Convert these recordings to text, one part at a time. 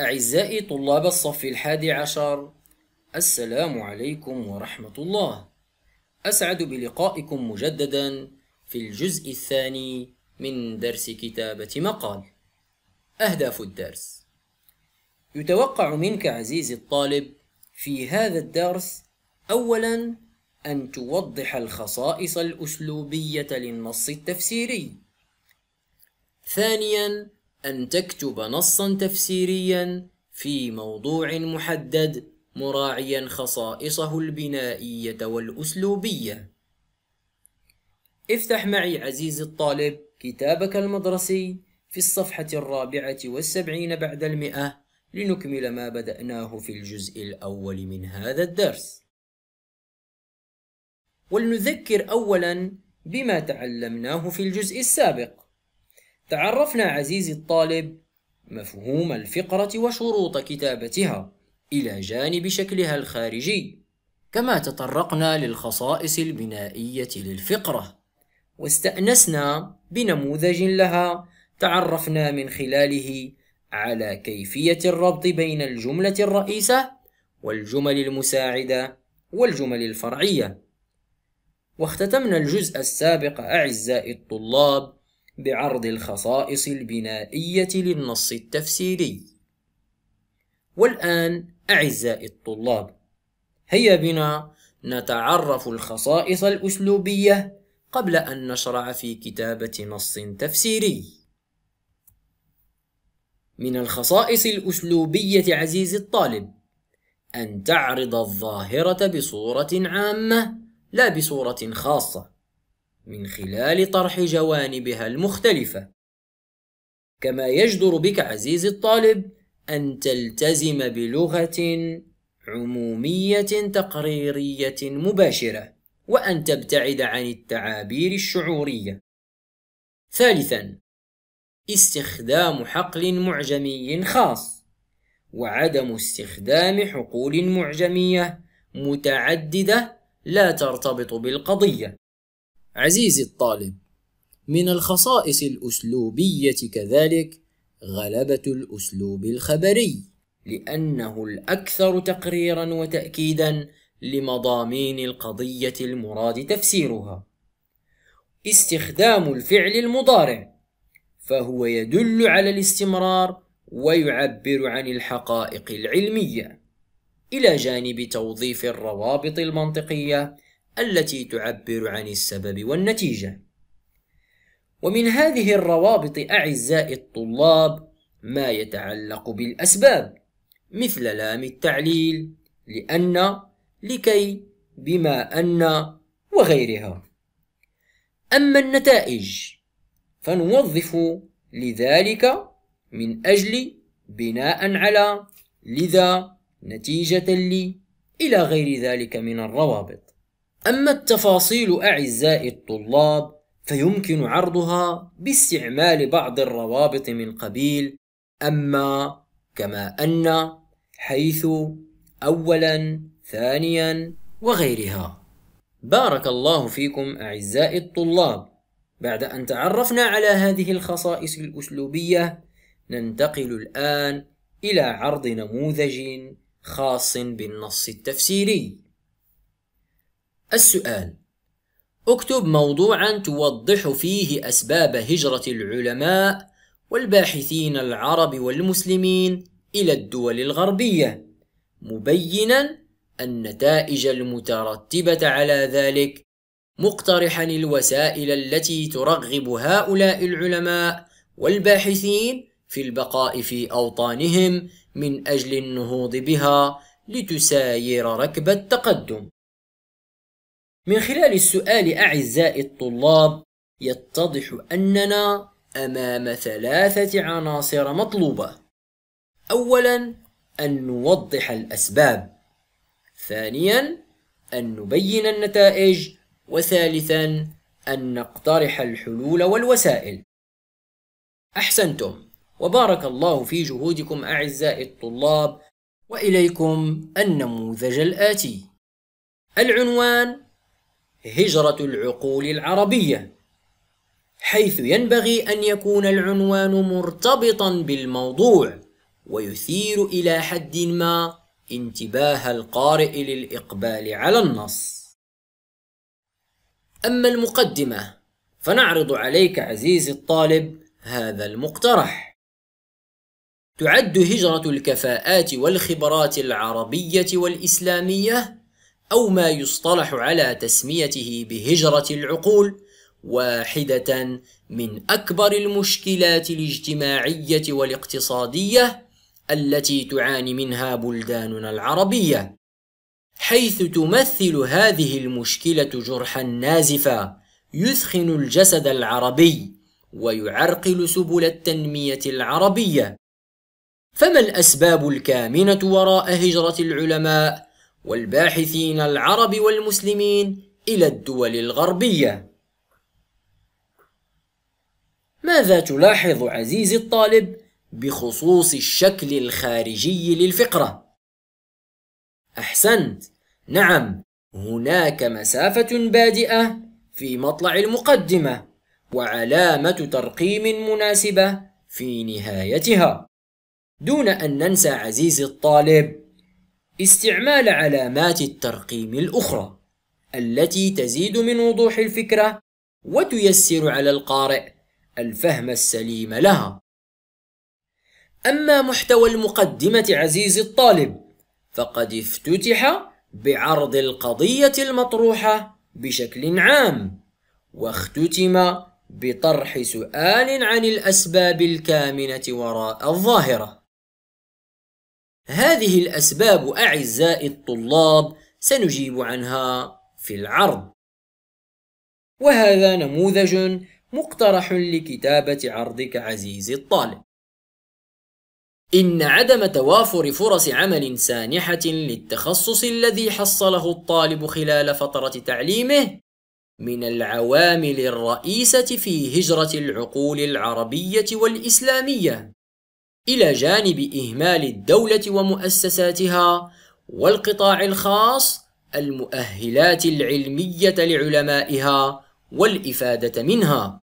أعزائي طلاب الصف الحادي عشر السلام عليكم ورحمة الله أسعد بلقائكم مجددا في الجزء الثاني من درس كتابة مقال أهداف الدرس يتوقع منك عزيزي الطالب في هذا الدرس أولا أن توضح الخصائص الأسلوبية للنص التفسيري ثانيا أن تكتب نصا تفسيريا في موضوع محدد مراعيا خصائصه البنائية والأسلوبية. افتح معي عزيزي الطالب كتابك المدرسي في الصفحة الرابعة والسبعين بعد المئة لنكمل ما بدأناه في الجزء الأول من هذا الدرس. ولنذكر أولا بما تعلمناه في الجزء السابق. تعرفنا عزيزي الطالب مفهوم الفقرة وشروط كتابتها إلى جانب شكلها الخارجي كما تطرقنا للخصائص البنائية للفقرة واستأنسنا بنموذج لها تعرفنا من خلاله على كيفية الربط بين الجملة الرئيسة والجمل المساعدة والجمل الفرعية واختتمنا الجزء السابق أعزائي الطلاب بعرض الخصائص البنائية للنص التفسيري. والآن أعزائي الطلاب، هيا بنا نتعرف الخصائص الأسلوبية قبل أن نشرع في كتابة نص تفسيري. من الخصائص الأسلوبية عزيزي الطالب أن تعرض الظاهرة بصورة عامة لا بصورة خاصة من خلال طرح جوانبها المختلفة كما يجدر بك عزيزي الطالب أن تلتزم بلغة عمومية تقريرية مباشرة وأن تبتعد عن التعابير الشعورية ثالثا استخدام حقل معجمي خاص وعدم استخدام حقول معجميه متعدده لا ترتبط بالقضيه عزيزي الطالب من الخصائص الأسلوبية كذلك غلبة الأسلوب الخبري لأنه الأكثر تقريرا وتأكيدا لمضامين القضية المراد تفسيرها استخدام الفعل المضارع فهو يدل على الاستمرار ويعبر عن الحقائق العلميه الى جانب توظيف الروابط المنطقيه التي تعبر عن السبب والنتيجة. ومن هذه الروابط أعزائي الطلاب ما يتعلق بالأسباب مثل لام التعليل لأن لكي بما أن وغيرها. أما النتائج فنوظف لذلك من أجل بناء على لذا نتيجة لي إلى غير ذلك من الروابط أما التفاصيل أعزائي الطلاب فيمكن عرضها باستعمال بعض الروابط من قبيل أما كما أن حيث أولا ثانيا وغيرها بارك الله فيكم أعزائي الطلاب بعد أن تعرفنا على هذه الخصائص الأسلوبية ننتقل الآن إلى عرض نموذج خاص بالنص التفسيري السؤال اكتب موضوعا توضح فيه أسباب هجرة العلماء والباحثين العرب والمسلمين إلى الدول الغربية مبينا النتائج المترتبة على ذلك مقترحا الوسائل التي ترغب هؤلاء العلماء والباحثين في البقاء في أوطانهم من أجل النهوض بها لتساير ركب التقدم من خلال السؤال أعزائي الطلاب يتضح أننا أمام ثلاثة عناصر مطلوبة أولا أن نوضح الأسباب ثانيا أن نبين النتائج وثالثا أن نقترح الحلول والوسائل أحسنتم وبارك الله في جهودكم أعزائي الطلاب وإليكم النموذج الآتي العنوان هجرة العقول العربية حيث ينبغي أن يكون العنوان مرتبطا بالموضوع ويثير إلى حد ما انتباه القارئ للإقبال على النص أما المقدمة فنعرض عليك عزيزي الطالب هذا المقترح تعد هجرة الكفاءات والخبرات العربية والإسلامية أو ما يصطلح على تسميته بهجرة العقول واحدة من أكبر المشكلات الاجتماعية والاقتصادية التي تعاني منها بلداننا العربية حيث تمثل هذه المشكلة جرحا نازفا يثخن الجسد العربي ويعرقل سبل التنمية العربية فما الأسباب الكامنة وراء هجرة العلماء والباحثين العرب والمسلمين إلى الدول الغربية ماذا تلاحظ عزيزي الطالب بخصوص الشكل الخارجي للفقرة؟ أحسنت، نعم، هناك مسافة بادئة في مطلع المقدمة وعلامة ترقيم مناسبة في نهايتها. دون أن ننسى عزيزي الطالب استعمال علامات الترقيم الأخرى التي تزيد من وضوح الفكرة وتيسر على القارئ الفهم السليم لها. أما محتوى المقدمة عزيزي الطالب فقد افتتح بعرض القضية المطروحة بشكل عام واختتم بطرح سؤال عن الأسباب الكامنة وراء الظاهرة هذه الأسباب أعزائي الطلاب سنجيب عنها في العرض وهذا نموذج مقترح لكتابة عرضك عزيزي الطالب إن عدم توافر فرص عمل سانحة للتخصص الذي حصله الطالب خلال فترة تعليمه من العوامل الرئيسة في هجرة العقول العربية والإسلامية إلى جانب إهمال الدولة ومؤسساتها والقطاع الخاص المؤهلات العلمية لعلمائها والإفادة منها،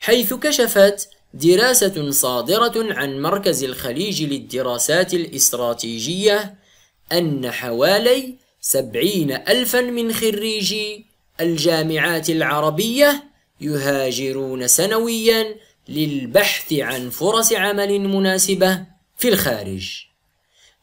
حيث كشفت دراسة صادرة عن مركز الخليج للدراسات الاستراتيجية أن حوالي سبعين ألفا من خريجي الجامعات العربية يهاجرون سنويا للبحث عن فرص عمل مناسبة في الخارج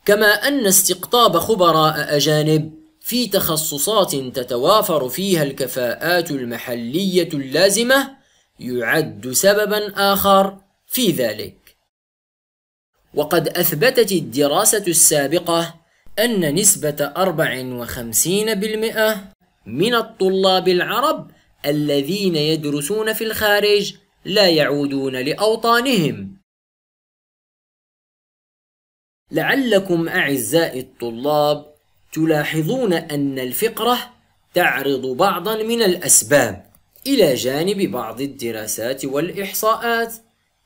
كما أن استقطاب خبراء أجانب في تخصصات تتوافر فيها الكفاءات المحلية اللازمة يعد سببا آخر في ذلك وقد أثبتت الدراسة السابقة أن نسبة 54% من الطلاب العرب الذين يدرسون في الخارج لا يعودون لأوطانهم لعلكم أعزائي الطلاب تلاحظون أن الفقرة تعرض بعضا من الأسباب إلى جانب بعض الدراسات والإحصاءات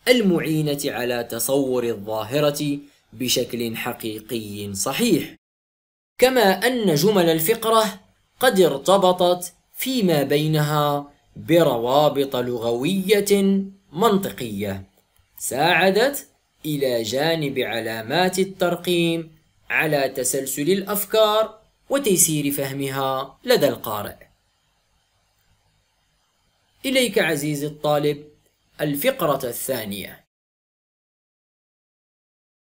المعينة على تصور الظاهرة بشكل حقيقي صحيح كما أن جمل الفقرة قد ارتبطت فيما بينها بروابط لغوية منطقية ساعدت إلى جانب علامات الترقيم على تسلسل الأفكار وتيسير فهمها لدى القارئ. إليك عزيزي الطالب الفقرة الثانية.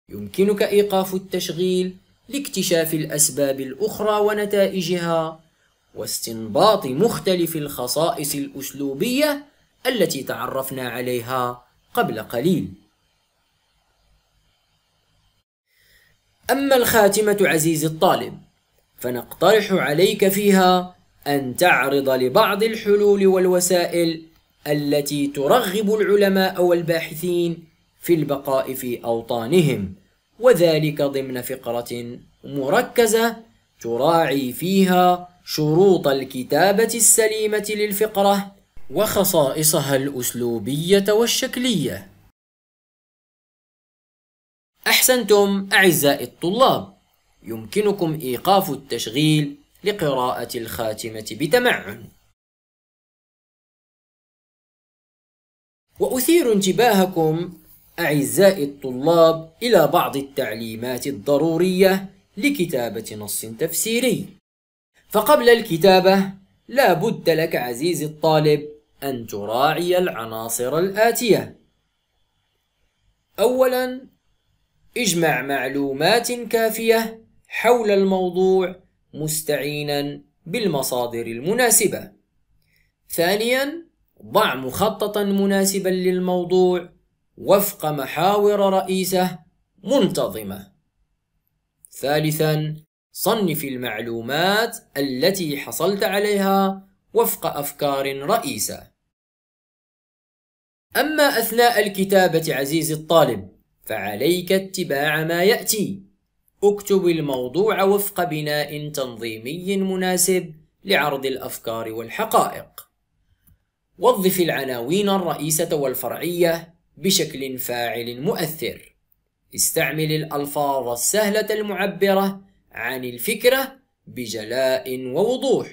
يمكنك إيقاف التشغيل لاكتشاف الأسباب الأخرى ونتائجها واستنباط مختلف الخصائص الأسلوبية التي تعرفنا عليها قبل قليل. أما الخاتمة عزيزي الطالب، فنقترح عليك فيها أن تعرض لبعض الحلول والوسائل التي ترغب العلماء والباحثين في البقاء في أوطانهم، وذلك ضمن فقرة مركزة تراعي فيها شروط الكتابة السليمة للفقرة وخصائصها الأسلوبية والشكلية. أحسنتم أعزائي الطلاب، يمكنكم إيقاف التشغيل لقراءة الخاتمة بتمعن. وأثير انتباهكم أعزائي الطلاب إلى بعض التعليمات الضرورية لكتابة نص تفسيري. فقبل الكتابة لا بد لك عزيزي الطالب أن تراعي العناصر الآتية أولا اجمع معلومات كافية حول الموضوع مستعينا بالمصادر المناسبة ثانيا ضع مخططا مناسبا للموضوع وفق محاور رئيسه منتظمه ثالثا صنف المعلومات التي حصلت عليها وفق أفكار رئيسة أما أثناء الكتابة عزيزي الطالب فعليك اتباع ما يأتي اكتب الموضوع وفق بناء تنظيمي مناسب لعرض الأفكار والحقائق وظف العناوين الرئيسة والفرعية بشكل فاعل مؤثر استعمل الألفاظ السهلة المعبرة عن الفكرة بجلاء ووضوح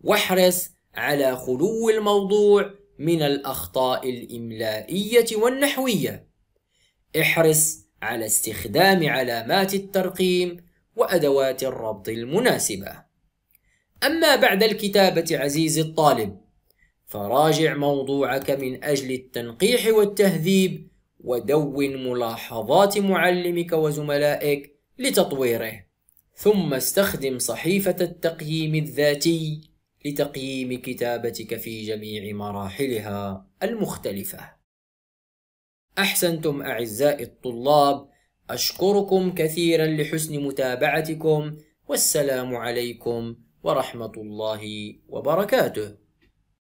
واحرص على خلو الموضوع من الأخطاء الإملائية والنحوية احرص على استخدام علامات الترقيم وأدوات الربط المناسبة أما بعد الكتابة عزيزي الطالب فراجع موضوعك من أجل التنقيح والتهذيب ودون ملاحظات معلمك وزملائك لتطويره ثم استخدم صحيفة التقييم الذاتي لتقييم كتابتك في جميع مراحلها المختلفة. أحسنتم أعزائي الطلاب، أشكركم كثيرا لحسن متابعتكم والسلام عليكم ورحمة الله وبركاته.